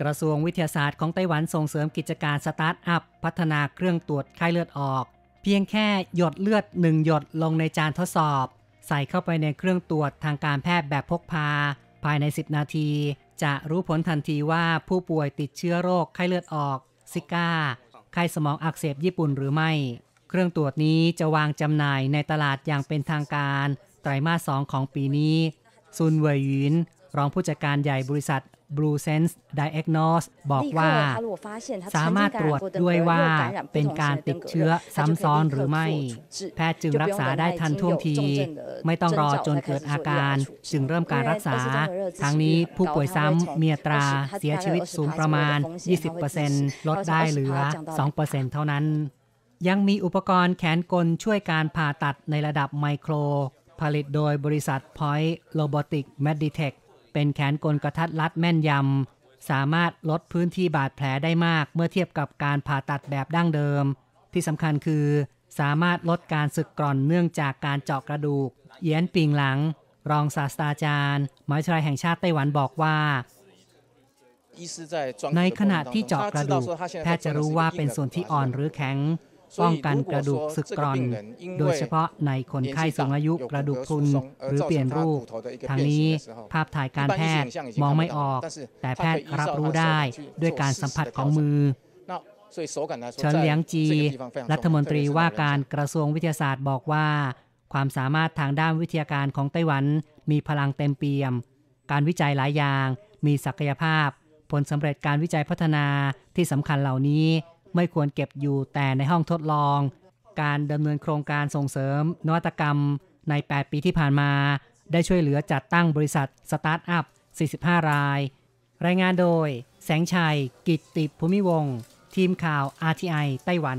กระทรวงวิทยาศาสตร์ของไต้หวันส่งเสริมกิจการสตาร์ทอัพ พัฒนาเครื่องตรวจไข้เลือดออก เพียงแค่หยดเลือดหนึ่งหยดลงในจานทดสอบ ใส่เข้าไปในเครื่องตรวจทางการแพทย์แบบพกพา ภายใน 10 นาที จะรู้ผลทันทีว่าผู้ป่วยติดเชื้อโรคไข้เลือดออกซิก้าไข้สมองอักเสบญี่ปุ่นหรือไม่ เครื่องตรวจนี้จะวางจำหน่ายในตลาดอย่างเป็นทางการไตรมาสสองของปีนี้ซุนเวยหยินรองผู้จัดการใหญ่บริษัท Blue Sense Diagnose บอกว่า สามารถตรวจด้วยว่า เป็นการติดเชื้อซ้ำซ้อนหรือไม่ แพทย์จึงรักษาได้ทันท่วงที ไม่ต้องรอจนเกิดอาการ จึงเริ่มการรักษา ทั้งนี้ผู้ป่วยซ้ำเมียตราเสียชีวิตสูงประมาณ 20%ลดได้เหลือ 2%เท่านั้น ยังมีอุปกรณ์แขนกลช่วยการผ่าตัดในระดับไมโครผลิตโดยบริษัท Point Robotic Meditech เป็นแขนกลกระทัดรัดแม่นยำสามารถลดพื้นที่บาดแผลได้มาก เมื่อเทียบกับการผ่าตัดแบบดั้งเดิม ที่สำคัญคือ สามารถลดการสึกกร่อนเนื่องจากการเจาะกระดูกเยียนปิงหลัง รองศาสตราจารย์มหมอิยาัยแห่งชาติไต้หวันบอกว่า ในขณะที่เจาะกระดูก แพทย์จะรู้ว่าเป็นส่วนที่อ่อนหรือแข็งป้องกันกระดูกสึกกร่อน โดยเฉพาะในคนไข้สูงอายุกระดูกพุน หรือเปลี่ยนรูป ทางนี้ภาพถ่ายการแพทย์มองไม่ออก แต่แพทย์รับรู้ได้ด้วยการสัมผัสของมือเฉินเหลียงจี รัฐมนตรีว่าการกระทรวงวิทยาศาสตร์บอกว่า ความสามารถทางด้านวิทยาการของไต้หวัน มีพลังเต็มเปี่ยม การวิจัยหลายอย่าง มีศักยภาพ ผลสำเร็จการวิจัยพัฒนาที่สำคัญเหล่านี้ไม่ควรเก็บอยู่แต่ในห้องทดลอง การดำเนินโครงการส่งเสริมนวัตกรรม ใน 8 ปีที่ผ่านมา ได้ช่วยเหลือจัดตั้งบริษัทสตาร์ทอัพ 45 ราย รายงานโดย แสงชัย กิตติภูมิวงทีมข่าว RTI ไต้หวัน